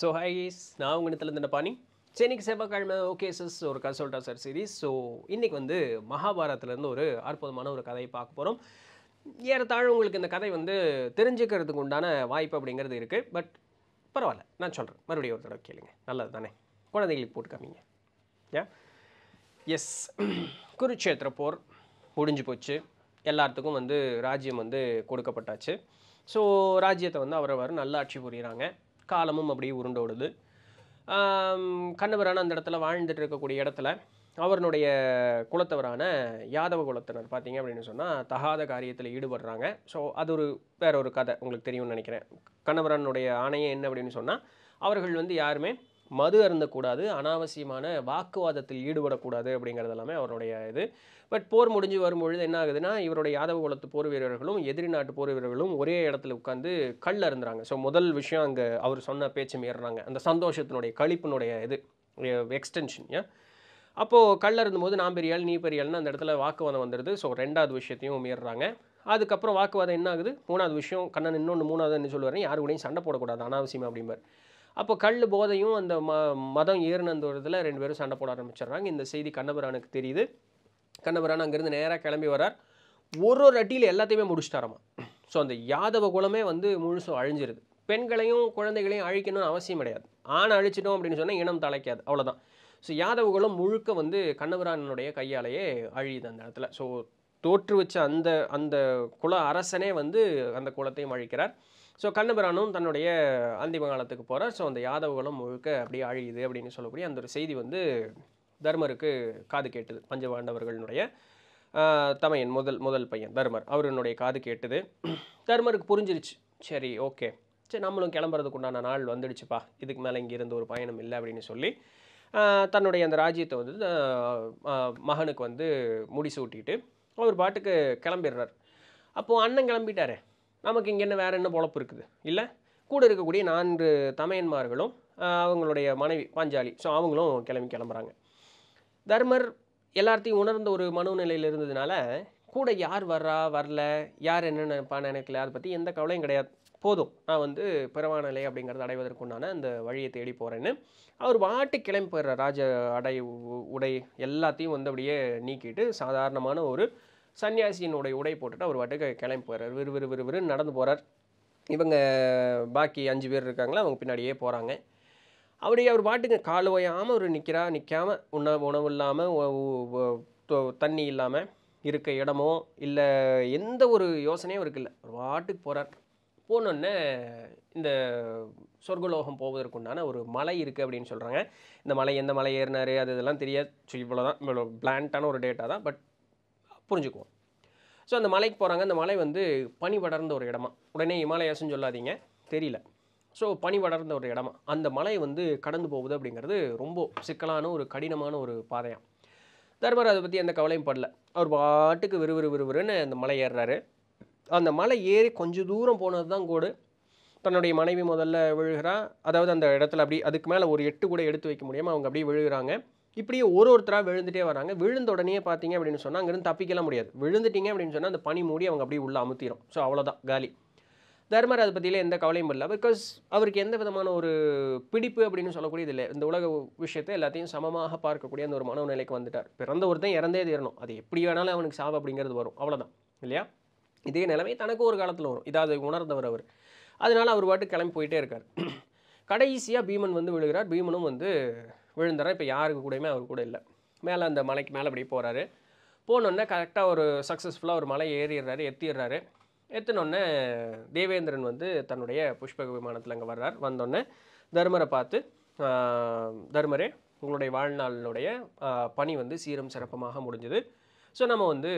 so highs நான் உங்கள் இடத்துல பாணி சென்னைக்கு செவ்வாய்க்கிழமை ஓகே சஸ் ஒரு கதை சொல்லிட்டா சார் சீரீஸ் ஸோ இன்றைக்கி வந்து மகாபாரதத்துலேருந்து ஒரு அற்புதமான ஒரு கதையை பார்க்க போகிறோம் ஏறத்தாழ உங்களுக்கு இந்த கதை வந்து தெரிஞ்சுக்கிறதுக்கு உண்டான வாய்ப்பு அப்படிங்கிறது இருக்குது பட் பரவாயில்ல நான் சொல்கிறேன் மறுபடியும் ஒரு தடவை கேளுங்க நல்லது தானே குழந்தைகளுக்கு போட்டு ஏன் எஸ் குருட்சேத்திர போர் முடிஞ்சு போச்சு எல்லாத்துக்கும் வந்து ராஜ்யம் வந்து கொடுக்கப்பட்டாச்சு ஸோ ராஜ்யத்தை வந்து அவரவர் நல்லா ஆட்சி புரிகிறாங்க காலமும் அப்படியே உருண்டோடுது கண்ணவரான அந்த இடத்துல வாழ்ந்துட்டு இருக்கக்கூடிய இடத்துல அவருடைய குலத்தவரான யாதவ குலத்தினர் பார்த்தீங்க அப்படின்னு சொன்னால் தகாத காரியத்தில் ஈடுபடுறாங்க ஸோ அது ஒரு வேற ஒரு கதை உங்களுக்கு தெரியும்னு நினைக்கிறேன் கண்ணவரனுடைய ஆணையம் என்ன அப்படின்னு சொன்னால் அவர்கள் வந்து யாருமே மது அருந்தக்கூடாது அனாவசியமான வாக்குவாதத்தில் ஈடுபடக்கூடாது அப்படிங்கிறது எல்லாமே அவருடைய இது பட் போர் முடிஞ்சு வரும்பொழுது என்ன ஆகுதுன்னா இவருடைய யாதவ குலத்து போர் வீரர்களும் எதிரி நாட்டு போர் வீரர்களும் ஒரே இடத்துல உட்காந்து கல் அருந்துறாங்க ஸோ முதல் விஷயம் அங்கே அவர் சொன்ன பேச்சு மீறுறாங்க அந்த சந்தோஷத்தினுடைய கழிப்பினுடைய இது எக்ஸ்டென்ஷன் ஏன் அப்போது கல் அருந்தும்போது நான் பெரியால் நீ பெரியால்னு அந்த இடத்துல வாக்குவாதம் வந்துடுது ஸோ ரெண்டாவது விஷயத்தையும் மீறுறாங்க அதுக்கப்புறம் வாக்குவாதம் என்ன ஆகுது மூணாவது விஷயம் கண்ணன் இன்னொன்று மூணாவது என்ன சொல்லுவார் யாரு கூடயும் சண்டை போடக்கூடாது அனாவசியம் அப்படிம்பார் அப்போ கல் போதையும் அந்த ம மதம் ஏறினந்த இடத்துல ரெண்டு பேரும் சண்டை போட ஆரம்பிச்சிடுறாங்க இந்த செய்தி கண்ணபுரானுக்கு தெரியுது கண்ணபுரான் அங்கேருந்து நேராக கிளம்பி வரார் ஒரு ஒரு அட்டியில் எல்லாத்தையுமே முடிச்சிட்டாராமா ஸோ அந்த யாதவ குலமே வந்து முழுசும் அழிஞ்சிருது பெண்களையும் குழந்தைகளையும் அழிக்கணும்னு அவசியம் கிடையாது ஆணை அழிச்சிட்டோம் அப்படின்னு சொன்னால் இனம் தலைக்காது அவ்வளோதான் ஸோ யாதவ குலம் முழுக்க வந்து கண்ணபுரானனுடைய கையாலேயே அழியுது அந்த இடத்துல ஸோ தோற்று வச்ச அந்த அந்த குல அரசனே வந்து அந்த குலத்தையும் அழிக்கிறார் ஸோ கண்ணபிரானும் தன்னுடைய அந்திம காலத்துக்கு போகிறார் ஸோ அந்த யாதவகுலம் முழுக்க அப்படியே அழியுது அப்படின்னு சொல்லக்கூடிய அந்த ஒரு செய்தி வந்து தர்மருக்கு காது கேட்டது பஞ்சபாண்டவர்களுடைய தமையன் முதல் முதல் பையன் தர்மர் அவருடைய காது கேட்டது தர்மருக்கு புரிஞ்சிருச்சு சரி ஓகே சரி நம்மளும் கிளம்புறதுக்கு உண்டான நாள் வந்துடுச்சுப்பா இதுக்கு மேலே இங்கேருந்து ஒரு பயணம் இல்லை அப்படின்னு சொல்லி தன்னுடைய அந்த ராஜ்யத்தை வந்து மகனுக்கு வந்து முடிசூட்டிட்டு அவர் பாட்டுக்கு கிளம்பிடுறார் அப்போது அண்ணன் கிளம்பிட்டாரே நமக்கு இங்கே என்ன வேறு என்ன பொழப்பு இருக்குது இல்லை கூட இருக்கக்கூடிய நான்கு தமையன்மார்களும் அவங்களுடைய மனைவி பாஞ்சாலி ஸோ அவங்களும் கிளம்பி கிளம்புறாங்க தர்மர் எல்லாத்தையும் உணர்ந்த ஒரு மனநிலையில் இருந்ததுனால கூட யார் வர்றா வரல யார் என்னென்ன பண்ண நினைக்கல அதை பற்றி எந்த கவலையும் கிடையாது போதும் நான் வந்து நிலை அப்படிங்கிறத அடைவதற்குண்டான அந்த வழியை தேடி போகிறேன்னு அவர் வாட்டு கிளம்பி போயிடுற ராஜ அடை உடை எல்லாத்தையும் வந்து அப்படியே நீக்கிட்டு சாதாரணமான ஒரு சன்னியாசியினுடைய உடை போட்டுட்டு அவர் வாட்டுக்கு கிளம்பி போகிறார் விறு விறு விறு விறுன்னு நடந்து போகிறார் இவங்க பாக்கி அஞ்சு பேர் இருக்காங்களா அவங்க பின்னாடியே போகிறாங்க அப்படியே அவர் பாட்டுக்கு கால் ஓயாமல் அவர் நிற்கிறா நிற்காமல் உணவு உணவு இல்லாமல் தண்ணி இல்லாமல் இருக்க இடமோ இல்லை எந்த ஒரு யோசனையும் அவருக்கு இல்லை அவர் பாட்டுக்கு போகிறார் போனோடனே இந்த சொர்க்கலோகம் போவதற்குண்டான ஒரு மலை இருக்குது அப்படின்னு சொல்கிறாங்க இந்த மலை எந்த மலை ஏறினார் அது இதெல்லாம் தெரியாது இவ்வளோ தான் இவ்வளோ பிளான்டான ஒரு டேட்டா தான் பட் புரிஞ்சுக்குவோம் ஸோ அந்த மலைக்கு போகிறாங்க அந்த மலை வந்து பனி படர்ந்த ஒரு இடமா உடனே இமாலயாசுன்னு சொல்லாதீங்க தெரியல ஸோ பனி வளர்ந்த ஒரு இடமா அந்த மலை வந்து கடந்து போகுது அப்படிங்கிறது ரொம்ப சிக்கலான ஒரு கடினமான ஒரு பாதையாக தர்மர் அதை பற்றி எந்த கவலையும் படல அவர் பாட்டுக்கு விறுவிறு விறுவிறுன்னு அந்த மலை ஏறுறாரு அந்த மலை ஏறி கொஞ்சம் தூரம் போனது தான் கூடு தன்னுடைய மனைவி முதல்ல விழுகிறா அதாவது அந்த இடத்துல அப்படி அதுக்கு மேலே ஒரு எட்டு கூட எடுத்து வைக்க முடியாமல் அவங்க அப்படியே விழுகிறாங்க இப்படியே ஒரு ஒருத்தராக விழுந்துட்டே வராங்க விழுந்த உடனே பார்த்தீங்க அப்படின்னு சொன்னால் அங்கேருந்து தப்பிக்கலாம் முடியாது விழுந்துட்டீங்க அப்படின்னு சொன்னால் அந்த பனி மூடி அவங்க அப்படியே உள்ளே அமுத்திரும் ஸோ அவ்வளோதான் காலி தர்மர் அதை பற்றியில் எந்த கவலையும் இல்லை பிகாஸ் அவருக்கு எந்த விதமான ஒரு பிடிப்பு அப்படின்னு சொல்லக்கூடியது இல்லை இந்த உலக விஷயத்தை எல்லாத்தையும் சமமாக பார்க்கக்கூடிய அந்த ஒரு மனநிலைக்கு வந்துட்டார் பிறந்த ஒருத்தன் இறந்தே தீரணும் அது எப்படி வேணாலும் அவனுக்கு சாவு அப்படிங்கிறது வரும் அவ்வளோதான் இல்லையா இதே நிலைமை தனக்கு ஒரு காலத்தில் வரும் இதாவது உணர்ந்தவர் அவர் அதனால் அவர் பாட்டு கிளம்பி போயிட்டே இருக்கார் கடைசியாக பீமன் வந்து விழுகிறார் பீமனும் வந்து விழுந்துடுறேன் இப்போ யாருக்கு கூடயுமே அவர் கூட இல்லை மேலே அந்த மலைக்கு மேலே அப்படியே போகிறாரு போனோடனே கரெக்டாக ஒரு சக்ஸஸ்ஃபுல்லாக ஒரு மலை ஏறிடுறாரு எத்திடுறாரு எத்தினோடனே தேவேந்திரன் வந்து தன்னுடைய புஷ்பக விமானத்தில் அங்கே வர்றார் வந்தோடனே தர்மரை பார்த்து தர்மரே உங்களுடைய வாழ்நாளினுடைய பணி வந்து சீரம் சிறப்பமாக முடிஞ்சது ஸோ நம்ம வந்து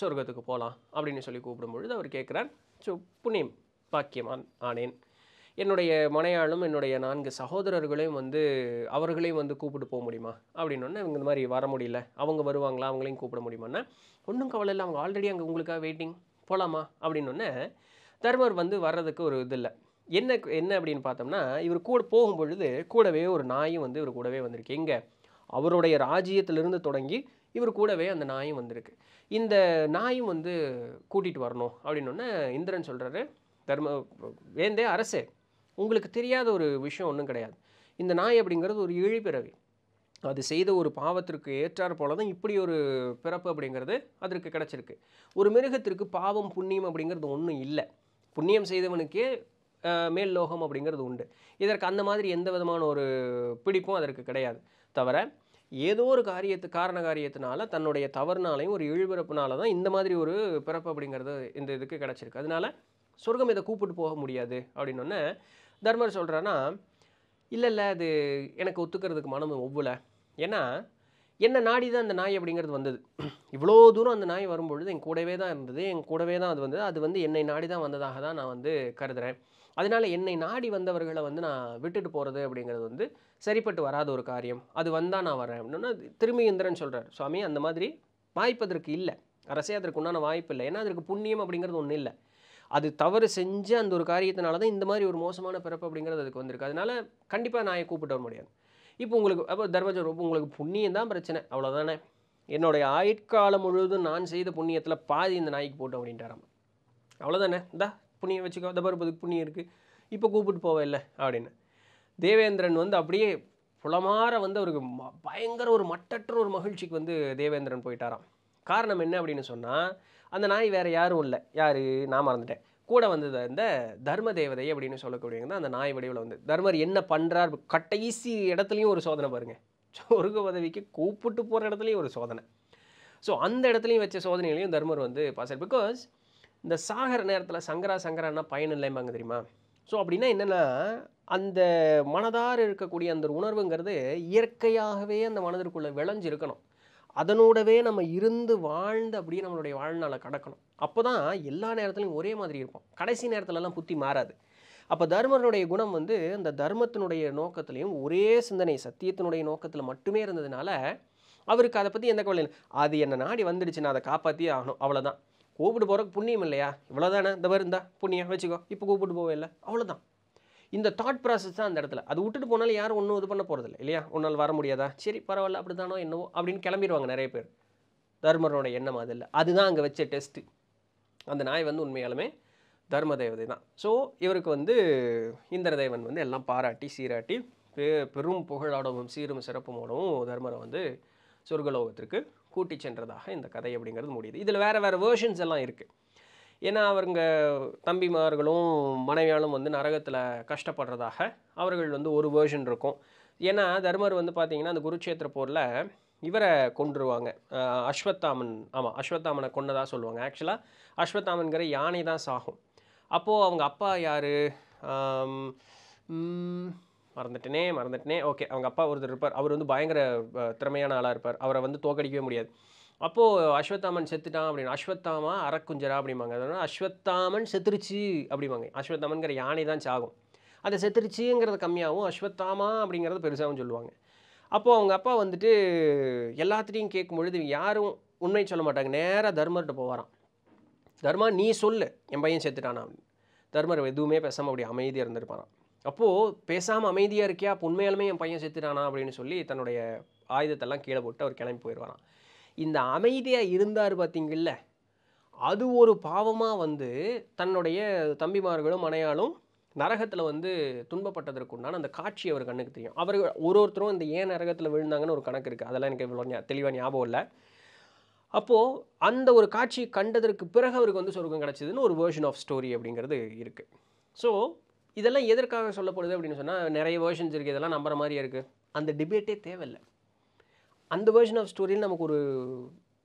சொர்க்கத்துக்கு போகலாம் அப்படின்னு சொல்லி கூப்பிடும்பொழுது அவர் கேட்குறார் ஸோ புண்ணியம் பாக்கியமான் ஆனேன் என்னுடைய மனையாளும் என்னுடைய நான்கு சகோதரர்களையும் வந்து அவர்களையும் வந்து கூப்பிட்டு போக முடியுமா அப்படின்னு இவங்க இந்த மாதிரி வர முடியல அவங்க வருவாங்களா அவங்களையும் கூப்பிட முடியுமான்னா ஒன்றும் கவலை இல்லை அவங்க ஆல்ரெடி அங்கே உங்களுக்காக வெயிட்டிங் போகலாமா அப்படின்னு தர்மர் வந்து வர்றதுக்கு ஒரு இது இல்லை என்ன என்ன அப்படின்னு பார்த்தோம்னா இவர் கூட போகும்பொழுது கூடவே ஒரு நாயும் வந்து இவர் கூடவே வந்திருக்கு எங்கே அவருடைய ராஜ்யத்திலிருந்து தொடங்கி இவர் கூடவே அந்த நாயும் வந்திருக்கு இந்த நாயும் வந்து கூட்டிகிட்டு வரணும் அப்படின்னோடனே இந்திரன் சொல்கிறாரு தர்ம வேந்தே அரசே உங்களுக்கு தெரியாத ஒரு விஷயம் ஒன்றும் கிடையாது இந்த நாய் அப்படிங்கிறது ஒரு இழிப்பிறவி அது செய்த ஒரு பாவத்திற்கு ஏற்றாற் போல தான் இப்படி ஒரு பிறப்பு அப்படிங்கிறது அதற்கு கிடச்சிருக்கு ஒரு மிருகத்திற்கு பாவம் புண்ணியம் அப்படிங்கிறது ஒன்றும் இல்லை புண்ணியம் செய்தவனுக்கே மேல் லோகம் அப்படிங்கிறது உண்டு இதற்கு அந்த மாதிரி எந்த விதமான ஒரு பிடிப்பும் அதற்கு கிடையாது தவிர ஏதோ ஒரு காரியத்து காரண காரியத்தினால தன்னுடைய தவறுனாலையும் ஒரு இழிபிறப்புனால தான் இந்த மாதிரி ஒரு பிறப்பு அப்படிங்கிறது இந்த இதுக்கு கிடச்சிருக்கு அதனால் சொர்க்கம் இதை கூப்பிட்டு போக முடியாது அப்படின்னொன்னே தர்மர் சொல்கிறான்னா இல்லை இல்லை அது எனக்கு ஒத்துக்கிறதுக்கு மனம் ஒவ்வொல ஏன்னா என்ன நாடி தான் அந்த நாய் அப்படிங்கிறது வந்தது இவ்வளோ தூரம் அந்த நாய் வரும்பொழுது என் கூடவே தான் இருந்தது என் கூடவே தான் அது வந்தது அது வந்து என்னை நாடி தான் வந்ததாக தான் நான் வந்து கருதுகிறேன் அதனால் என்னை நாடி வந்தவர்களை வந்து நான் விட்டுட்டு போகிறது அப்படிங்கிறது வந்து சரிப்பட்டு வராத ஒரு காரியம் அது வந்தால் நான் வரேன் அப்படின்னா திரும்பி இந்திரன் சொல்கிறார் சுவாமி அந்த மாதிரி வாய்ப்பு அதற்கு இல்லை அரசே அதற்கு உண்டான வாய்ப்பு இல்லை ஏன்னா அதற்கு புண்ணியம் அப்படிங்கிறது ஒன்றும் இல்லை அது தவறு செஞ்சு அந்த ஒரு காரியத்தினால தான் இந்த மாதிரி ஒரு மோசமான பிறப்பு அப்படிங்கிறது அதுக்கு வந்திருக்கு அதனால் கண்டிப்பாக நாயை கூப்பிட்டு வர முடியாது இப்போ உங்களுக்கு அப்போ தர்மஜர் உங்களுக்கு புண்ணியம் தான் பிரச்சனை அவ்வளோதானே என்னுடைய ஆயுட்காலம் முழுவதும் நான் செய்த புண்ணியத்தில் பாதி இந்த நாய்க்கு போட்டோம் அப்படின்ட்டாராம் அவ்வளோதானே இந்தா புண்ணியம் வச்சுக்கோ இந்த பருப்பதுக்கு புண்ணியம் இருக்குது இப்போ கூப்பிட்டு போவே இல்லை அப்படின்னு தேவேந்திரன் வந்து அப்படியே புலமாற வந்து அவருக்கு பயங்கர ஒரு மட்டற்ற ஒரு மகிழ்ச்சிக்கு வந்து தேவேந்திரன் போயிட்டாராம் காரணம் என்ன அப்படின்னு சொன்னால் அந்த நாய் வேறு யாரும் இல்லை யார் நான் மறந்துட்டேன் கூட வந்தது இந்த தர்ம தேவதை அப்படின்னு சொல்லக்கூடியவங்க தான் அந்த நாய் வடிவில் வந்து தர்மர் என்ன பண்ணுறார் கடைசி இடத்துலையும் ஒரு சோதனை பாருங்கள் சொர்க்க உதவிக்கு கூப்பிட்டு போகிற இடத்துலையும் ஒரு சோதனை ஸோ அந்த இடத்துலையும் வச்ச சோதனைகளையும் தர்மர் வந்து பாசர் பிகாஸ் இந்த சாகர நேரத்தில் சங்கரா சங்கரான்னா பயன் இல்லைம்பாங்க தெரியுமா ஸோ அப்படின்னா என்னென்னா அந்த மனதார் இருக்கக்கூடிய அந்த உணர்வுங்கிறது இயற்கையாகவே அந்த மனதிற்குள்ளே விளைஞ்சு இருக்கணும் அதனோடவே நம்ம இருந்து வாழ்ந்து அப்படியே நம்மளுடைய வாழ்நாளை கடக்கணும் அப்போ தான் எல்லா நேரத்துலையும் ஒரே மாதிரி இருக்கும் கடைசி நேரத்துலலாம் புத்தி மாறாது அப்போ தர்மனுடைய குணம் வந்து இந்த தர்மத்தினுடைய நோக்கத்துலேயும் ஒரே சிந்தனை சத்தியத்தினுடைய நோக்கத்தில் மட்டுமே இருந்ததுனால அவருக்கு அதை பற்றி எந்த கவலை இல்லை அது என்னை நாடி வந்துடுச்சு நான் அதை காப்பாற்றியே ஆகணும் அவ்வளோதான் கூப்பிட்டு போகிறக்கு புண்ணியம் இல்லையா இவ்வளோதானே இந்த மாதிரி இருந்தால் புண்ணியம் வச்சுக்கோ இப்போ கூப்பிட்டு போவே இல்லை அவ்வளோதான் இந்த தாட் ப்ராசஸ் தான் அந்த இடத்துல அது விட்டுட்டு போனாலும் யாரும் ஒன்றும் இது பண்ண போகிறதில்ல இல்லையா உன்னால் வர முடியாதா சரி பரவாயில்ல அப்படி தானோ என்னவோ அப்படின்னு கிளம்பிடுவாங்க நிறைய பேர் தர்மரோட எண்ணம் அது இல்லை அதுதான் அங்கே வச்ச டெஸ்ட்டு அந்த நாய் வந்து உண்மையாலுமே தர்ம தேவதை தான் ஸோ இவருக்கு வந்து இந்திரதேவன் வந்து எல்லாம் பாராட்டி சீராட்டி பெ பெரும் புகழாடவும் சீரும் சிறப்புமோடவும் தர்மரை வந்து சொர்க்கலோகத்திற்கு கூட்டி சென்றதாக இந்த கதை அப்படிங்கிறது முடியுது இதில் வேறு வேறு வேர்ஷன்ஸ் எல்லாம் இருக்குது ஏன்னா அவருங்க தம்பிமார்களும் மனைவியாலும் வந்து நரகத்தில் கஷ்டப்படுறதாக அவர்கள் வந்து ஒரு வேர்ஷன் இருக்கும் ஏன்னா தர்மர் வந்து பார்த்திங்கன்னா அந்த குருட்சேத்திர போரில் இவரை கொண்டுருவாங்க அஸ்வத்தாமன் ஆமாம் அஸ்வத்தாமனை கொன்னதாக சொல்லுவாங்க ஆக்சுவலாக அஸ்வத்தாமன்கிற யானை தான் சாகும் அப்போது அவங்க அப்பா யார் மறந்துட்டனே மறந்துட்டனே ஓகே அவங்க அப்பா ஒருத்தர் இருப்பார் அவர் வந்து பயங்கர திறமையான ஆளாக இருப்பார் அவரை வந்து தோக்கடிக்கவே முடியாது அப்போது அஸ்வத்தாமன் செத்துட்டான் அப்படின்னு அஸ்வத்தாமா அறக்குஞ்சரா அப்படிம்பாங்க அதனால் அஸ்வத்தாமன் செத்துருச்சு அப்படிம்பாங்க அஸ்வத்தாமன்கிற யானை தான் சாகும் அதை செத்துருச்சுங்கிறது கம்மியாகவும் அஸ்வத்தாமா அப்படிங்கிறது பெருசாகவும் சொல்லுவாங்க அப்போது அவங்க அப்பா வந்துட்டு எல்லாத்திட்டையும் கேட்கும் பொழுது யாரும் உண்மையை சொல்ல மாட்டாங்க நேராக தர்மர்கிட்ட போவாராம் தர்மா நீ சொல்லு என் பையன் செத்துட்டானா அப்படின்னு தர்மர் எதுவுமே பேசாமல் அப்படி அமைதியாக இருந்திருப்பாராம் அப்போது பேசாமல் அமைதியாக இருக்கியா அப்போ உண்மையாலுமே என் பையன் செத்துட்டானா அப்படின்னு சொல்லி தன்னுடைய ஆயுதத்தெல்லாம் கீழே போட்டு அவர் கிளம்பி போயிடுவாராம் இந்த அமைதியாக இருந்தார் பார்த்தீங்கல்ல அது ஒரு பாவமாக வந்து தன்னுடைய தம்பிமார்களும் மனையாலும் நரகத்தில் வந்து துன்பப்பட்டதற்கு உண்டான அந்த காட்சி அவர் கண்ணுக்கு தெரியும் அவர்கள் ஒரு ஒருத்தரும் இந்த ஏன் நரகத்தில் விழுந்தாங்கன்னு ஒரு கணக்கு இருக்குது அதெல்லாம் எனக்கு இவ்வளோ தெளிவாக ஞாபகம் இல்லை அப்போது அந்த ஒரு காட்சி கண்டதற்கு பிறகு அவருக்கு வந்து சொர்க்கம் கிடச்சிதுன்னு ஒரு வேர்ஷன் ஆஃப் ஸ்டோரி அப்படிங்கிறது இருக்குது ஸோ இதெல்லாம் எதற்காக சொல்லப்படுது அப்படின்னு சொன்னால் நிறைய வேர்ஷன்ஸ் இருக்குது இதெல்லாம் நம்புற மாதிரியே இருக்குது அந்த டிபேட்டே தேவையில்லை அந்த வேர்ஷன் ஆஃப் ஸ்டோரியில் நமக்கு ஒரு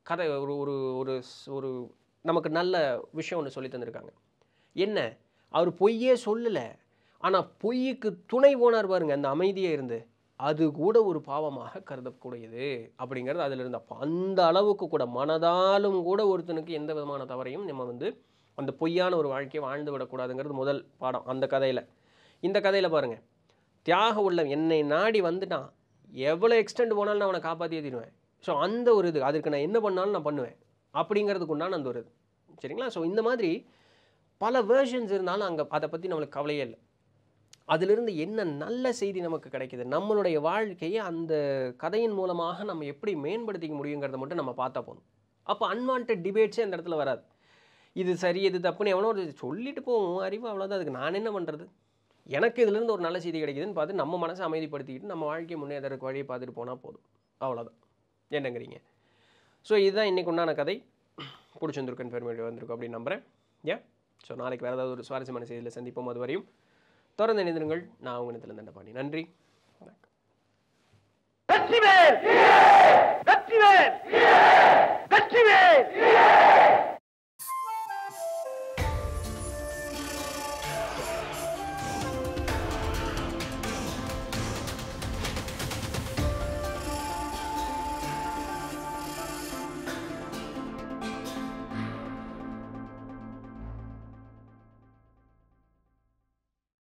கதை ஒரு ஒரு ஒரு ஒரு நமக்கு நல்ல விஷயம் ஒன்று சொல்லி தந்திருக்காங்க என்ன அவர் பொய்யே சொல்லலை ஆனால் பொய்யுக்கு துணை போனார் பாருங்க அந்த அமைதியே இருந்து அது கூட ஒரு பாவமாக கருதக்கூடியது அப்படிங்கிறது அதில் இருந்த அப்போ அந்த அளவுக்கு கூட மனதாலும் கூட ஒருத்தனுக்கு எந்த விதமான தவறையும் நம்ம வந்து அந்த பொய்யான ஒரு வாழ்க்கையை வாழ்ந்து விடக்கூடாதுங்கிறது முதல் பாடம் அந்த கதையில் இந்த கதையில் பாருங்கள் தியாக உள்ளம் என்னை நாடி வந்துட்டான் எவ்வளோ எக்ஸ்டெண்ட் போனாலும் நான் அவனை காப்பாற்றி தீருவேன் ஸோ அந்த ஒரு இது அதற்கு நான் என்ன பண்ணாலும் நான் பண்ணுவேன் அப்படிங்கிறதுக்கு உண்டான அந்த ஒரு இது சரிங்களா ஸோ இந்த மாதிரி பல வேர்ஷன்ஸ் இருந்தாலும் அங்கே அதை பற்றி நம்மளுக்கு கவலையே இல்லை அதிலிருந்து என்ன நல்ல செய்தி நமக்கு கிடைக்கிது நம்மளுடைய வாழ்க்கையை அந்த கதையின் மூலமாக நம்ம எப்படி மேம்படுத்திக்க முடியுங்கிறத மட்டும் நம்ம பார்த்தா போதும் அப்போ அன்வான்ட் டிபேட்ஸே அந்த இடத்துல வராது இது சரி இது தப்புன்னு எவனோ ஒரு சொல்லிட்டு போவோம் அறிவு அவ்வளோதான் அதுக்கு நான் என்ன பண்ணுறது எனக்கு இதுலேருந்து ஒரு நல்ல செய்தி கிடைக்குதுன்னு பார்த்து நம்ம மனசை அமைதிப்படுத்திக்கிட்டு நம்ம வாழ்க்கை முன்னேறதுக்கு வழியை பார்த்துட்டு போனால் போதும் அவ்வளோதான் என்னங்கிறீங்க ஸோ இதுதான் இன்றைக்கு உண்டான கதை பிடிச்சிருந்துருக்கு கன்ஃபர்மேட்டிவ் வந்திருக்கும் அப்படின்னு நம்புகிறேன் ஏன் ஸோ நாளைக்கு வேறு ஏதாவது ஒரு சுவாரஸ்யமான செய்தியில் சந்திப்போம் அது வரையும் தொடர்ந்து இணைந்திருங்கள் நான் உங்கள் இடத்துல தண்டை பாடி நன்றி வணக்கம்